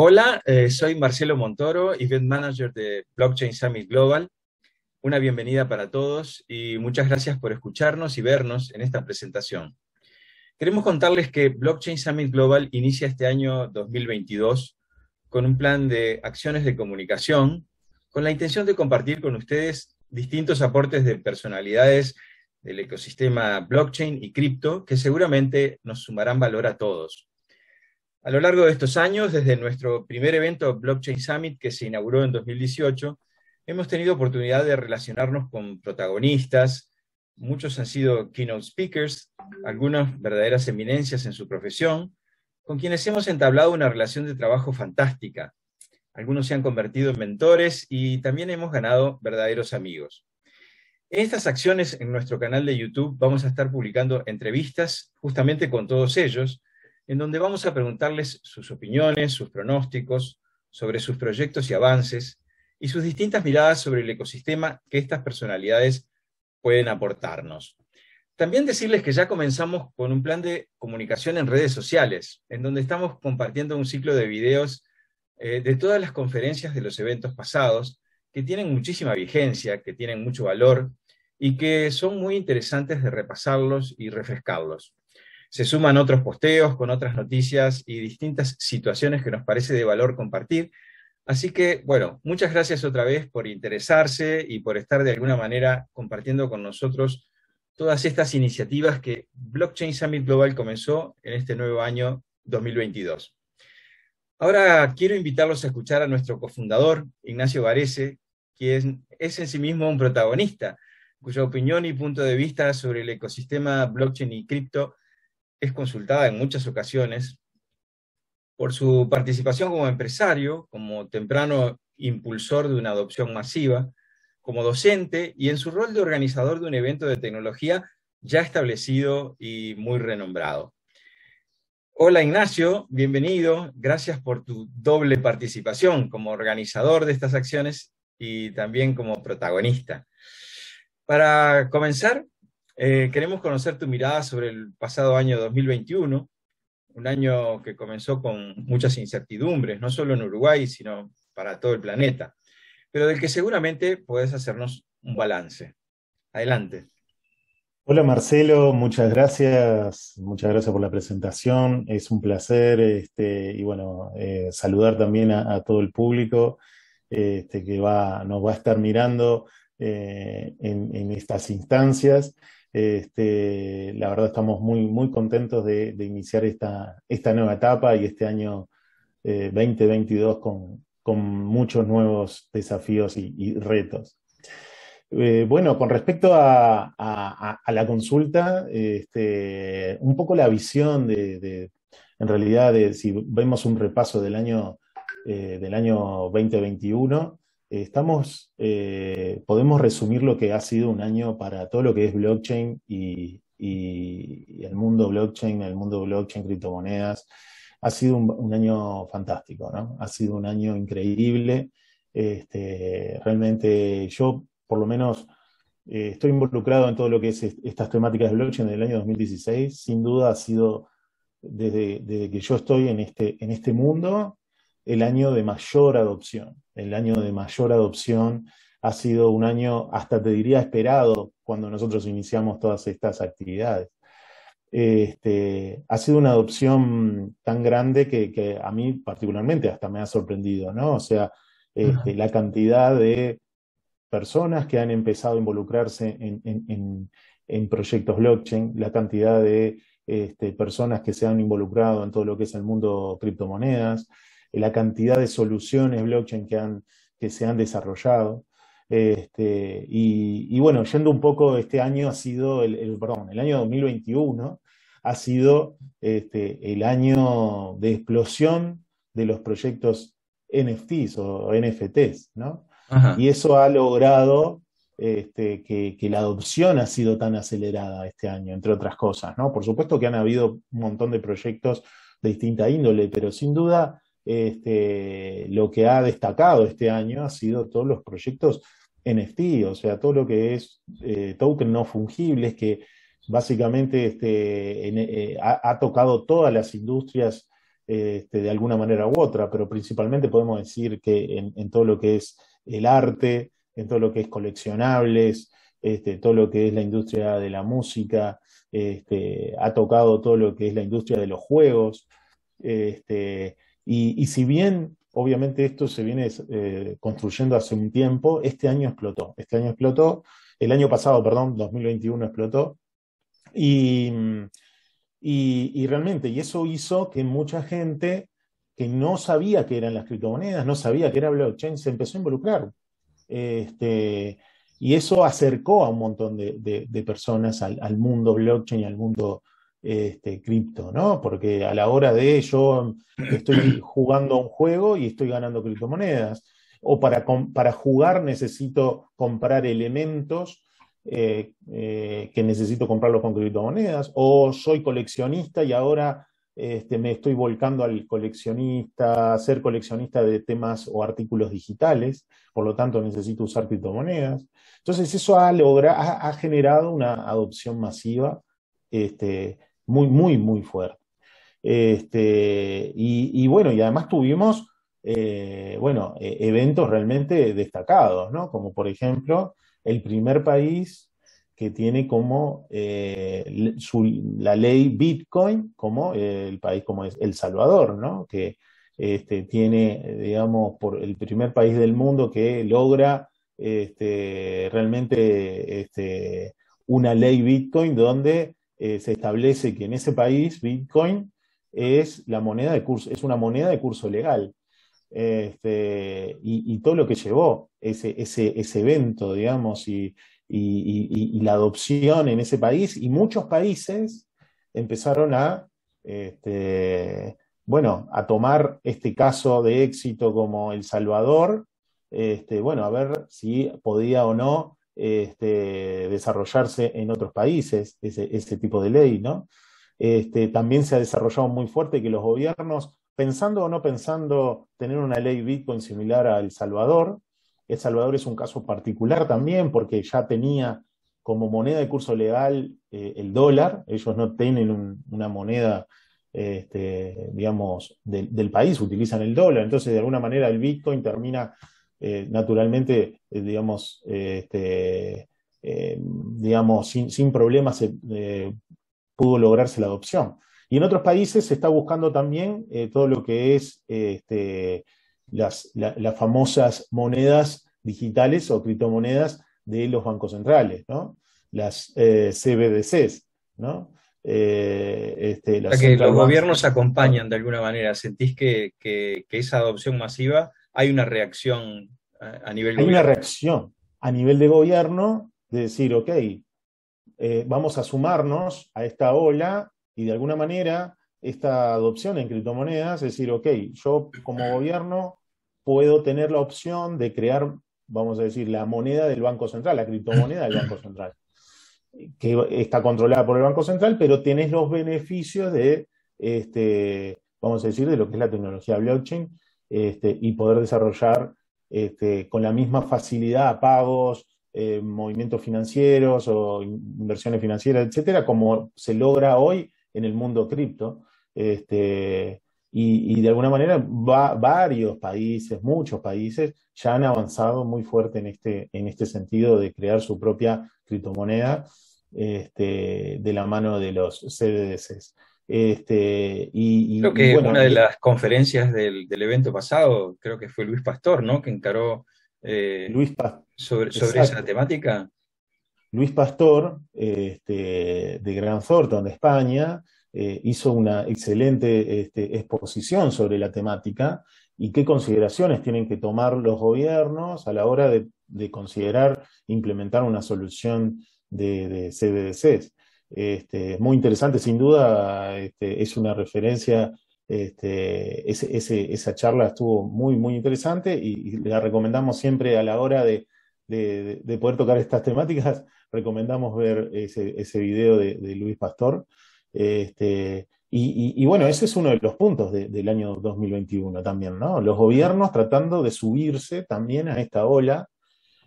Hola, eh, soy Marcelo Montoro, Event Manager de Blockchain Summit Global. Una bienvenida para todos y muchas gracias por escucharnos y vernos en esta presentación. Queremos contarles que Blockchain Summit Global inicia este año 2022 con un plan de acciones de comunicación con la intención de compartir con ustedes distintos aportes de personalidades del ecosistema blockchain y cripto que seguramente nos sumarán valor a todos. A lo largo de estos años, desde nuestro primer evento Blockchain Summit que se inauguró en 2018, hemos tenido oportunidad de relacionarnos con protagonistas, muchos han sido keynote speakers, algunas verdaderas eminencias en su profesión, con quienes hemos entablado una relación de trabajo fantástica. Algunos se han convertido en mentores y también hemos ganado verdaderos amigos. En Estas acciones en nuestro canal de YouTube vamos a estar publicando entrevistas justamente con todos ellos en donde vamos a preguntarles sus opiniones, sus pronósticos sobre sus proyectos y avances y sus distintas miradas sobre el ecosistema que estas personalidades pueden aportarnos. También decirles que ya comenzamos con un plan de comunicación en redes sociales, en donde estamos compartiendo un ciclo de videos eh, de todas las conferencias de los eventos pasados, que tienen muchísima vigencia, que tienen mucho valor y que son muy interesantes de repasarlos y refrescarlos. Se suman otros posteos con otras noticias y distintas situaciones que nos parece de valor compartir. Así que, bueno, muchas gracias otra vez por interesarse y por estar de alguna manera compartiendo con nosotros todas estas iniciativas que Blockchain Summit Global comenzó en este nuevo año 2022. Ahora quiero invitarlos a escuchar a nuestro cofundador, Ignacio Varese, quien es en sí mismo un protagonista, cuya opinión y punto de vista sobre el ecosistema blockchain y cripto es consultada en muchas ocasiones por su participación como empresario, como temprano impulsor de una adopción masiva, como docente y en su rol de organizador de un evento de tecnología ya establecido y muy renombrado. Hola Ignacio, bienvenido. Gracias por tu doble participación como organizador de estas acciones y también como protagonista. Para comenzar, eh, queremos conocer tu mirada sobre el pasado año 2021, un año que comenzó con muchas incertidumbres, no solo en Uruguay, sino para todo el planeta, pero del que seguramente puedes hacernos un balance. Adelante. Hola Marcelo, muchas gracias, muchas gracias por la presentación, es un placer este, y bueno, eh, saludar también a, todo el público este, que nos va a estar mirando eh, en, estas instancias. Este, la verdad estamos muy, muy contentos de, iniciar esta, nueva etapa y este año 2022 eh, con, muchos nuevos desafíos y, retos. Eh, bueno, con respecto a, la consulta, este, un poco la visión de, en realidad, si vemos un repaso del año, eh, del año 2021, estamos, eh, podemos resumir lo que ha sido un año para todo lo que es blockchain y, el mundo blockchain, el mundo blockchain, criptomonedas. Ha sido un, año fantástico, ¿no? Ha sido un año increíble. Este, realmente yo, por lo menos, eh, estoy involucrado en todo lo que es estas temáticas de blockchain del año 2016. Sin duda ha sido, desde, desde que yo estoy en este, en este mundo, el año de mayor adopción. El año de mayor adopción ha sido un año, hasta te diría, esperado cuando nosotros iniciamos todas estas actividades. Este, ha sido una adopción tan grande que, a mí particularmente hasta me ha sorprendido, ¿no? O sea, este, la cantidad de personas que han empezado a involucrarse en, proyectos blockchain, la cantidad de este, personas que se han involucrado en todo lo que es el mundo criptomonedas, la cantidad de soluciones blockchain que, se han desarrollado. Este, y, bueno, yendo un poco, este año ha sido, el, perdón, el año 2021 ha sido este, el año de explosión de los proyectos NFTs o NFTs, ¿no? Y eso ha logrado este, que, que, la adopción ha sido tan acelerada este año, entre otras cosas, ¿no? Por supuesto que han habido un montón de proyectos de distinta índole, pero sin duda este, lo que ha destacado este año ha sido todos los proyectos NFT, o sea, todo lo que es eh, token no fungibles, que básicamente este, eh, ha, tocado todas las industrias este, de alguna manera u otra, pero principalmente podemos decir que en, todo lo que es el arte, en todo lo que es coleccionables, este, todo lo que es la industria de la música, ha tocado todo lo que es la industria de los juegos, este, y, si bien, obviamente, esto se viene eh, construyendo hace un tiempo, este año explotó. Este año explotó, el año pasado, perdón, 2021 explotó. Y, realmente, y eso hizo que mucha gente que no sabía que eran las criptomonedas, no sabía que era blockchain, se empezó a involucrar. Este, y eso acercó a un montón de, personas al, al, mundo blockchain, y al mundo este, cripto, ¿no? Porque a la hora de yo estoy jugando a un juego y estoy ganando criptomonedas. O para, para jugar necesito comprar elementos eh, eh, que necesito comprarlos con criptomonedas. O soy coleccionista y ahora este, me estoy volcando al coleccionista, ser coleccionista de temas o artículos digitales, por lo tanto necesito usar criptomonedas. Entonces eso ha, ha generado una adopción masiva este, muy, muy, muy fuerte. Este, y, bueno, y además tuvimos, eh, bueno, e, eventos realmente destacados, ¿no? Como por ejemplo, el primer país que tiene como eh, la ley Bitcoin como eh, el país como es El Salvador, ¿no? Que este, tiene, digamos, por el primer país del mundo que logra este, realmente este, una ley Bitcoin donde eh, se establece que en ese país Bitcoin es la moneda de curso, es una moneda de curso legal. Este, y, todo lo que llevó ese, evento, digamos, y, la adopción en ese país, y muchos países empezaron a, este, bueno, a tomar este caso de éxito como El Salvador, este, bueno, a ver si podía o no este, desarrollarse en otros países, ese, tipo de ley, ¿no? Este, también se ha desarrollado muy fuerte que los gobiernos, pensando o no pensando tener una ley Bitcoin similar a El Salvador, El Salvador es un caso particular también porque ya tenía como moneda de curso legal eh, el dólar, ellos no tienen una moneda, este, digamos, del país, utilizan el dólar, entonces de alguna manera el Bitcoin termina eh, naturalmente, eh, digamos, este, eh, digamos sin, problemas se, pudo lograrse la adopción. Y en otros países se está buscando también todo lo que es este, las, famosas monedas digitales o criptomonedas de los bancos centrales, Las CBDCs, ¿no? Este, o sea que los gobiernos acompañan de alguna manera. ¿Sentís que, esa adopción masiva hay una reacción eh, a, nivel de Hay una reacción a nivel de gobierno de decir, ok, eh, vamos a sumarnos a esta ola y de alguna manera esta adopción en criptomonedas, es decir, ok, yo como gobierno puedo tener la opción de crear, vamos a decir, la moneda del Banco Central, la criptomoneda del Banco Central, que está controlada por el Banco Central, pero tenés los beneficios de, este, vamos a decir, de lo que es la tecnología blockchain, este, y poder desarrollar este, con la misma facilidad pagos, eh, movimientos financieros o inversiones financieras, etcétera, como se logra hoy en el mundo cripto. Este, y, de alguna manera varios países, muchos países, ya han avanzado muy fuerte en este, sentido de crear su propia criptomoneda de la mano de los CBDCs. Este, y, creo que una de las conferencias del, evento pasado, creo que fue Luis Pastor, ¿no? Que encaró eh, sobre, esa temática. Luis Pastor, este, de Gran Thornton, de España, eh, hizo una excelente este, exposición sobre la temática y qué consideraciones tienen que tomar los gobiernos a la hora de, considerar implementar una solución de, de CBDCs es este, muy interesante, sin duda, este, es una referencia. Este, esa charla estuvo muy, muy interesante y, la recomendamos siempre a la hora de, poder tocar estas temáticas. Recomendamos ver ese, ese video de, Luis Pastor. y, bueno, ese es uno de los puntos del año 2021 también, ¿no? Los gobiernos tratando de subirse también a esta ola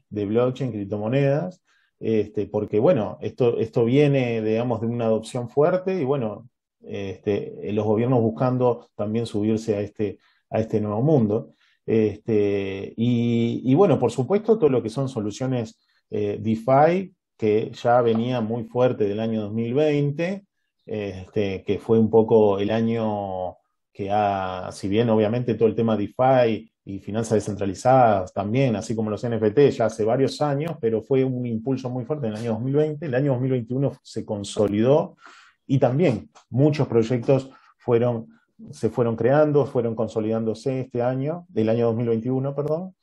de blockchain, criptomonedas, este, porque bueno, esto, viene, digamos, de una adopción fuerte y bueno, este, los gobiernos buscando también subirse a este, a este nuevo mundo. Este, y, bueno, por supuesto, todo lo que son soluciones eh, DeFi, que ya venía muy fuerte del año 2020, este, que fue un poco el año que ha, si bien obviamente todo el tema DeFi y finanzas descentralizadas también, así como los NFT, ya hace varios años, pero fue un impulso muy fuerte en el año 2020. El año 2021 se consolidó y también muchos proyectos fueron, se fueron creando, fueron consolidándose este año, del año 2021, perdón.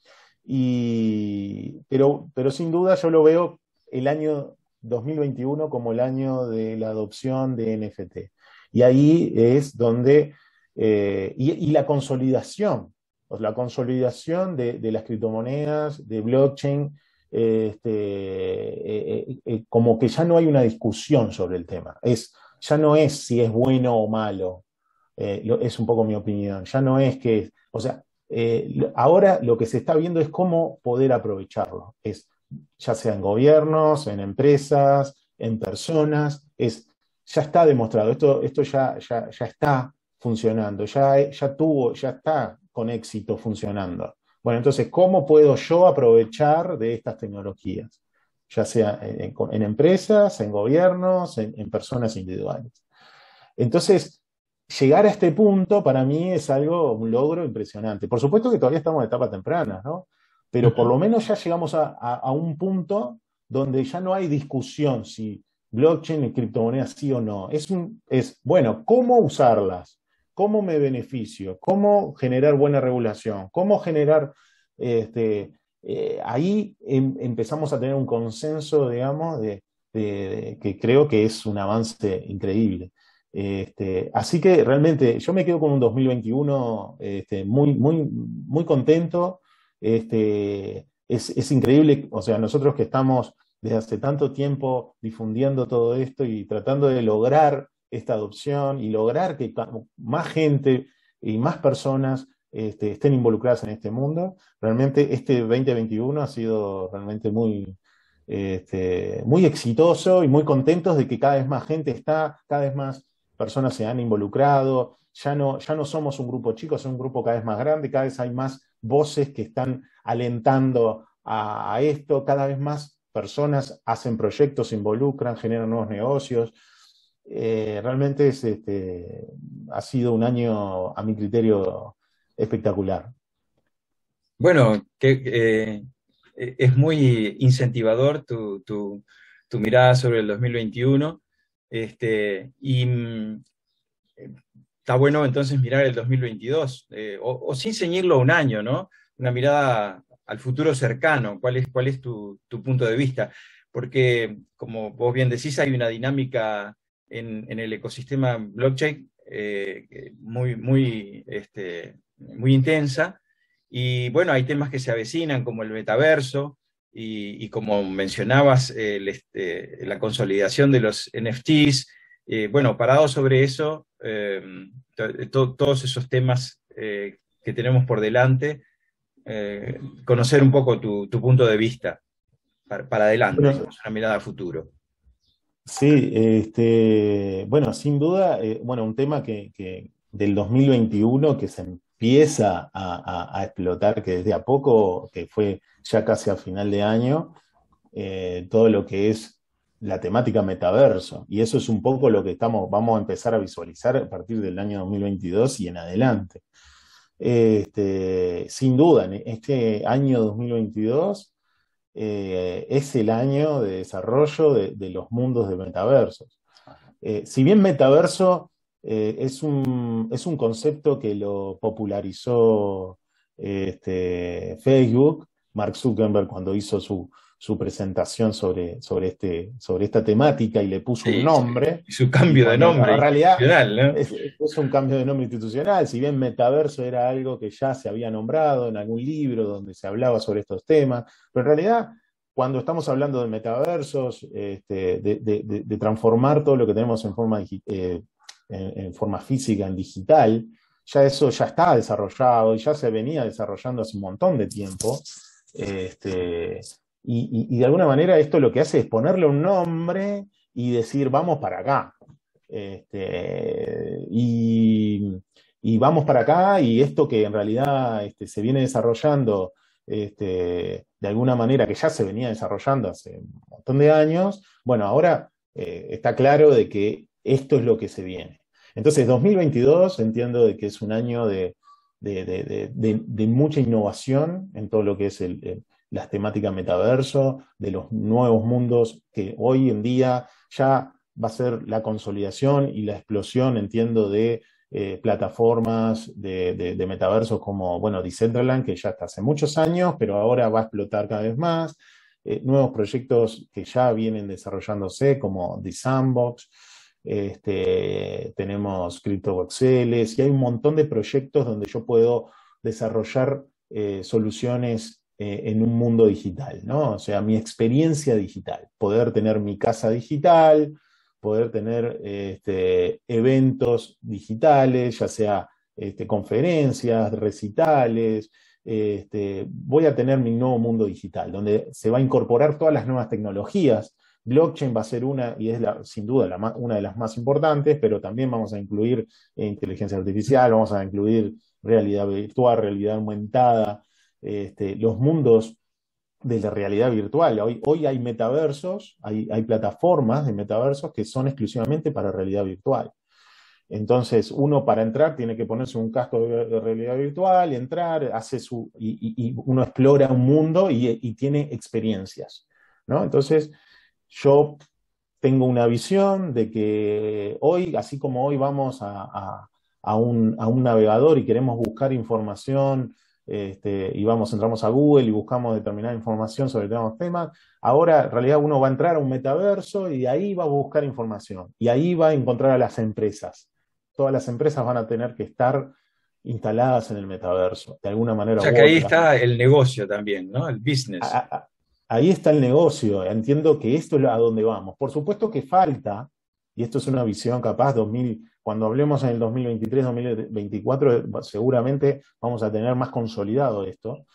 Y, pero, sin duda yo lo veo el año 2021 como el año de la adopción de NFT. Y ahí es donde, eh, y la consolidación la consolidación de, las criptomonedas, de blockchain, este, eh, eh, eh, como que ya no hay una discusión sobre el tema. Es, ya no es si es bueno o malo, es un poco mi opinión. Ya no es que, o sea, ahora lo que se está viendo es cómo poder aprovecharlo. Es, ya sea en gobiernos, en empresas, en personas, es, ya está demostrado, esto, esto ya, ya, está funcionando, ya, ya tuvo, ya está con éxito funcionando. Bueno, entonces, ¿cómo puedo yo aprovechar de estas tecnologías? Ya sea en, empresas, en gobiernos, en, personas individuales. Entonces, llegar a este punto para mí es algo, un logro impresionante. Por supuesto que todavía estamos en etapa temprana, ¿no? Pero por lo menos ya llegamos a, un punto donde ya no hay discusión si blockchain y criptomonedas sí o no. Es, es, bueno, ¿cómo usarlas? cómo me beneficio, cómo generar buena regulación, cómo generar, este, eh, ahí em, empezamos a tener un consenso, digamos, que creo que es un avance increíble. Este, así que realmente yo me quedo con un 2021 este, muy, muy, muy contento. es, es, increíble, o sea, nosotros que estamos desde hace tanto tiempo difundiendo todo esto y tratando de lograr esta adopción y lograr que más gente y más personas este, estén involucradas en este mundo. Realmente este 2021 ha sido realmente muy, este, muy exitoso y muy contentos de que cada vez más gente está, cada vez más personas se han involucrado. Ya no, ya no somos un grupo chico, es un grupo cada vez más grande, cada vez hay más voces que están alentando a esto, cada vez más personas hacen proyectos, se involucran, generan nuevos negocios. Eh, realmente este, ha sido un año, a mi criterio, espectacular. Bueno, eh, e-, es muy incentivador tu, mirada sobre el 2021. Este, y mm, está bueno entonces mirar el 2022, eh, o, sin ceñirlo a un año, ¿no? Una mirada al futuro cercano, ¿cuál es, cuál es tu punto de vista? Porque, como vos bien decís, hay una dinámica en, el ecosistema blockchain eh, muy, muy, este, muy intensa. Y bueno, hay temas que se avecinan como el metaverso y, como mencionabas, este, la consolidación de los NFTs. Eh, bueno, parado sobre eso, eh, todos esos temas que tenemos por delante, conocer un poco tu, punto de vista para, adelante, una mirada a futuro. Sí, este, bueno, sin duda, eh, bueno, un tema que, que, del 2021 que se empieza a, explotar, que desde a poco, que fue ya casi a final de año, eh, todo lo que es la temática metaverso. Y eso es un poco lo que estamos, vamos a empezar a visualizar a partir del año 2022 y en adelante. Este, sin duda, en este año 2022 eh, es el año de desarrollo de, los mundos de metaversos. Eh, si bien metaverso eh, es, un, es, un, concepto que lo popularizó este, Facebook, Mark Zuckerberg cuando hizo su, su presentación sobre, este, sobre esta temática y le puso un nombre. Y su cambio de nombre. En realidad ¿no? es, un cambio de nombre institucional, si bien metaverso era algo que ya se había nombrado en algún libro donde se hablaba sobre estos temas, pero en realidad cuando estamos hablando de metaversos, este, de, transformar todo lo que tenemos en forma, eh, en, forma física, en digital, ya eso ya está desarrollado y ya se venía desarrollando hace un montón de tiempo. Este, y, de alguna manera esto lo que hace es ponerle un nombre y decir, vamos para acá. Este, y, vamos para acá y esto que en realidad este, se viene desarrollando este, de alguna manera, que ya se venía desarrollando hace un montón de años, bueno, ahora eh, está claro de que esto es lo que se viene. Entonces, 2022 entiendo de que es un año de, de, mucha innovación en todo lo que es el las temáticas metaverso, de los nuevos mundos que hoy en día ya va a ser la consolidación y la explosión, entiendo, de eh, plataformas de, metaverso como, bueno, Decentraland, que ya está hace muchos años, pero ahora va a explotar cada vez más. Eh, nuevos proyectos que ya vienen desarrollándose, como The Sandbox, este, tenemos CryptoVoxeles, y hay un montón de proyectos donde yo puedo desarrollar eh, soluciones eh, en un mundo digital, ¿no? O sea, mi experiencia digital, poder tener mi casa digital, poder tener este, eventos digitales, ya sea este, conferencias, recitales, este, voy a tener mi nuevo mundo digital, donde se va a incorporar todas las nuevas tecnologías. Blockchain va a ser una, y es sin duda una de las más importantes, pero también vamos a incluir eh, inteligencia artificial, vamos a incluir realidad virtual, realidad aumentada, este, los mundos de la realidad virtual. Hoy, hoy hay metaversos, hay, plataformas de metaversos que son exclusivamente para realidad virtual. Entonces, uno para entrar tiene que ponerse un casco de, realidad virtual, entrar, hace su. y, uno explora un mundo y, tiene experiencias. ¿no? Entonces, yo tengo una visión de que hoy, así como hoy vamos a un navegador y queremos buscar información este, y vamos, entramos a Google y buscamos determinada información sobre determinados temas. Ahora, en realidad, uno va a entrar a un metaverso y ahí va a buscar información y ahí va a encontrar a las empresas. Todas las empresas van a tener que estar instaladas en el metaverso, de alguna manera. O sea, ahí está el negocio también, ¿no? El business. ahí está el negocio. Entiendo que esto es a donde vamos. Por supuesto que falta y esto es una visión capaz 2000, cuando hablemos en el 2023, 2024, seguramente vamos a tener más consolidado esto,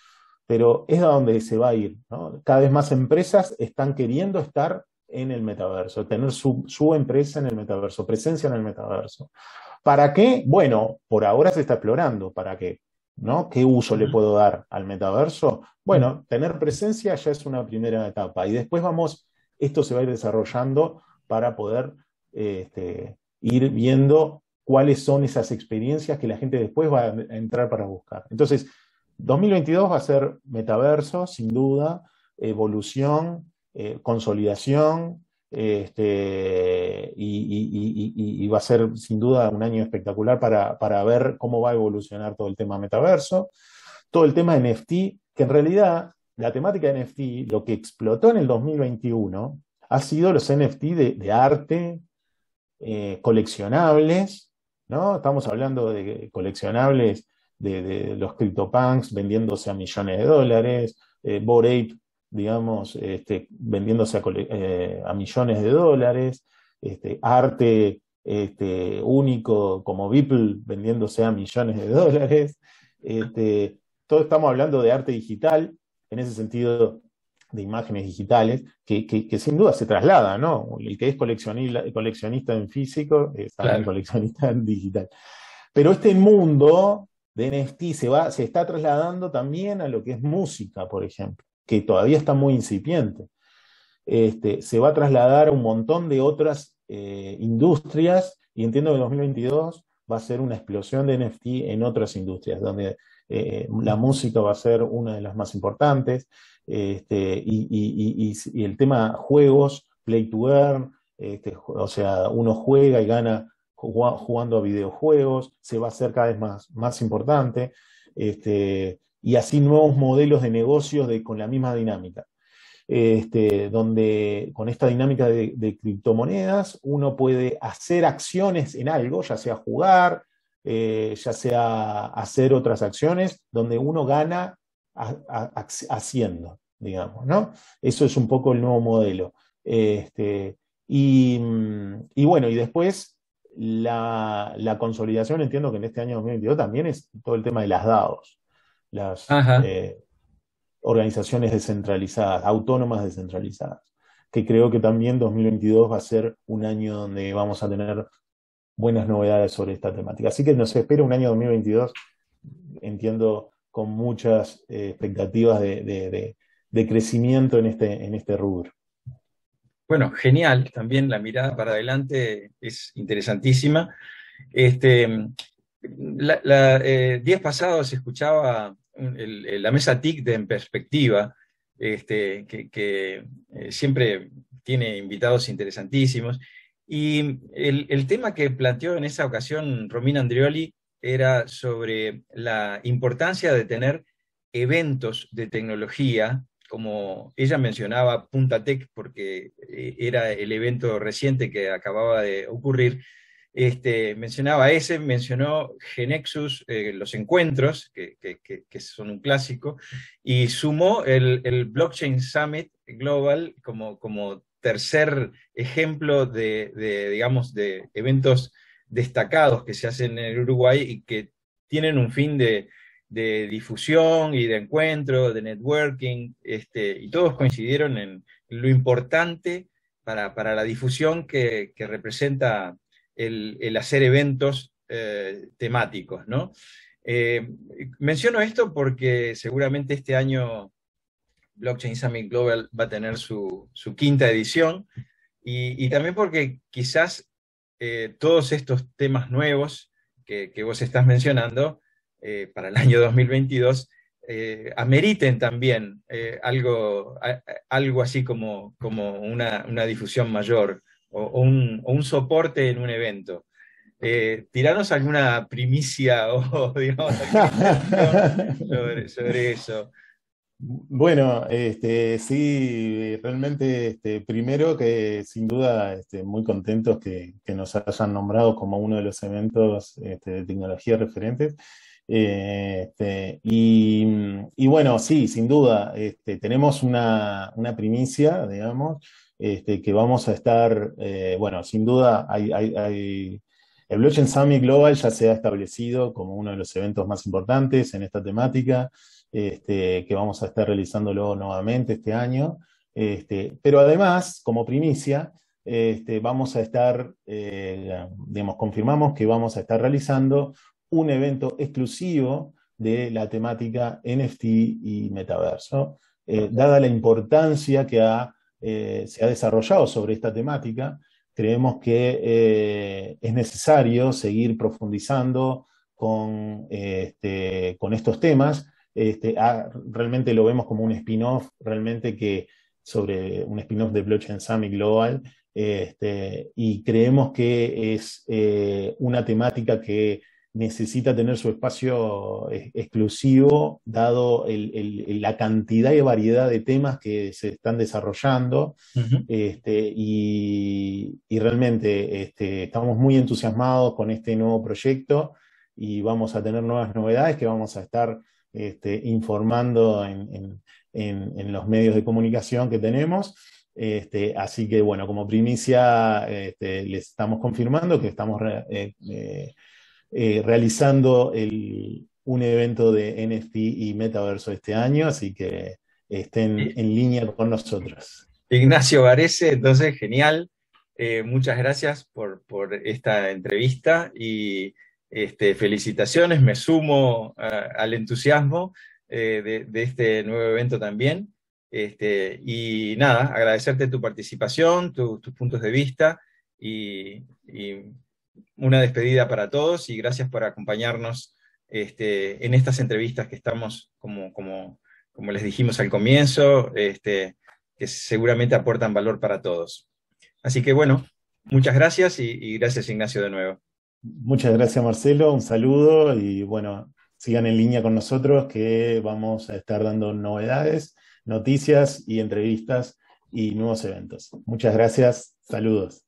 pero es a donde se va a ir. Cada vez más empresas están queriendo estar en el metaverso, tener su, su empresa en el metaverso, presencia en el metaverso. ¿Para qué? Bueno, por ahora se está explorando. ¿Para qué? ¿no? ¿Qué uso le puedo dar al metaverso? Bueno, tener presencia ya es una primera etapa y después vamos, esto se va a ir desarrollando para poder este, ir viendo cuáles son esas experiencias que la gente después va a entrar para buscar. Entonces, 2022 va a ser metaverso, sin duda, evolución, eh, consolidación, este, y, va a ser sin duda un año espectacular para, ver cómo va a evolucionar todo el tema metaverso, todo el tema NFT, que en realidad la temática NFT, lo que explotó en el 2021, ha sido los NFT de arte, eh, coleccionables, ¿no? Estamos hablando de coleccionables de, los CryptoPunks vendiéndose a millones de dólares, eh, digamos, este, vendiéndose a, eh, millones de dólares, este, arte este, único como Beeple vendiéndose a millones de dólares. Este, todos estamos hablando de arte digital, en ese sentido de imágenes digitales, que, sin duda se traslada, ¿no? El que es coleccionista en físico es también coleccionista en digital. Pero este mundo de NFT se, va, se está trasladando también a lo que es música, por ejemplo, que todavía está muy incipiente. Este, se va a trasladar a un montón de otras eh, industrias y entiendo que 2022 va a ser una explosión de NFT en otras industrias, donde eh, la música va a ser una de las más importantes, este, y, el tema juegos, play to earn, este, o sea, uno juega y gana jugando a videojuegos, se va a hacer cada vez más, más importante, este, y así nuevos modelos de negocios de, con la misma dinámica. donde con esta dinámica de, criptomonedas uno puede hacer acciones en algo, ya sea jugar, eh, ya sea hacer otras acciones, donde uno gana haciendo, digamos, ¿no? Eso es un poco el nuevo modelo. Este, mm, y, bueno, y después la, consolidación, entiendo que en este año 2022 también es todo el tema de las DAOs, las eh, organizaciones descentralizadas, autónomas descentralizadas, que creo que también 2022 va a ser un año donde vamos a tener buenas novedades sobre esta temática. Así que nos espera un año 2022, entiendo, con muchas eh, expectativas de, crecimiento este, en este, rubro. Bueno, genial. También la mirada para adelante es interesantísima. Este, eh, días pasados escuchaba la mesa TIC de En Perspectiva, este, que, eh, siempre tiene invitados interesantísimos. Y el, el, tema que planteó en esa ocasión Romina Andrioli era sobre la importancia de tener eventos de tecnología, como ella mencionaba Punta Tech, porque eh, era el evento reciente que acababa de ocurrir, este, mencionaba ese, mencionó Genexus, eh, los encuentros, que, son un clásico, y sumó el, Blockchain Summit Global como, tercer ejemplo de, de, digamos, de eventos destacados que se hacen en el Uruguay y que tienen un fin de, de difusión y de encuentro, de networking, este, y todos coincidieron en lo importante para, la difusión que, que representa el, hacer eventos eh, temáticos, eh, menciono esto porque seguramente este año Blockchain Summit Global va a tener su, su quinta edición y, y, también porque quizás eh, todos estos temas nuevos que, que vos estás mencionando eh, para el año 2022 eh, ameriten también algo, algo así como, como una, una difusión mayor o, un, un, soporte en un evento. tiranos alguna primicia o sobre eso. Bueno, este, sí, realmente este, primero que sin duda este, muy contentos que, nos hayan nombrado como uno de los eventos este, de tecnología referentes. Eh, este, y, bueno, sí, sin duda, tenemos una, primicia, digamos, que vamos a estar, eh, bueno, sin duda hay el Blockchain Summit Global ya se ha establecido como uno de los eventos más importantes en esta temática, este, que vamos a estar realizándolo nuevamente este año. Este, pero además, como primicia, este, vamos a estar, eh, digamos, confirmamos que vamos a estar realizando un evento exclusivo de la temática NFT y metaverso, eh, dada la importancia que eh, se ha desarrollado sobre esta temática creemos que eh, es necesario seguir profundizando con, este, estos temas. Este, ah, realmente lo vemos como un spin-off, realmente que sobre un spin-off de Blockchain Summit Global, este, y creemos que es eh, una temática que necesita tener su espacio eh, exclusivo, dado la cantidad y variedad de temas que se están desarrollando. Este, y, realmente este, estamos muy entusiasmados con este nuevo proyecto y vamos a tener nuevas novedades que vamos a estar este, informando en, los medios de comunicación que tenemos. así que bueno, como primicia les estamos confirmando que estamos... Eh, eh, eh, realizando un evento de NFT y metaverso este año, así que estén en línea con nosotros. Ignacio Varese, entonces, genial. Eh, muchas gracias por, esta entrevista y este, felicitaciones. Me sumo eh, al entusiasmo de, este nuevo evento también. Este, y nada, agradecerte tu participación, tus puntos de vista y una despedida para todos y gracias por acompañarnos este, en estas entrevistas que estamos, como, les dijimos al comienzo, este, que seguramente aportan valor para todos. Así que bueno, muchas gracias y gracias Ignacio de nuevo. Muchas gracias Marcelo, un saludo y bueno, sigan en línea con nosotros que vamos a estar dando novedades, noticias y entrevistas y nuevos eventos. Muchas gracias, saludos.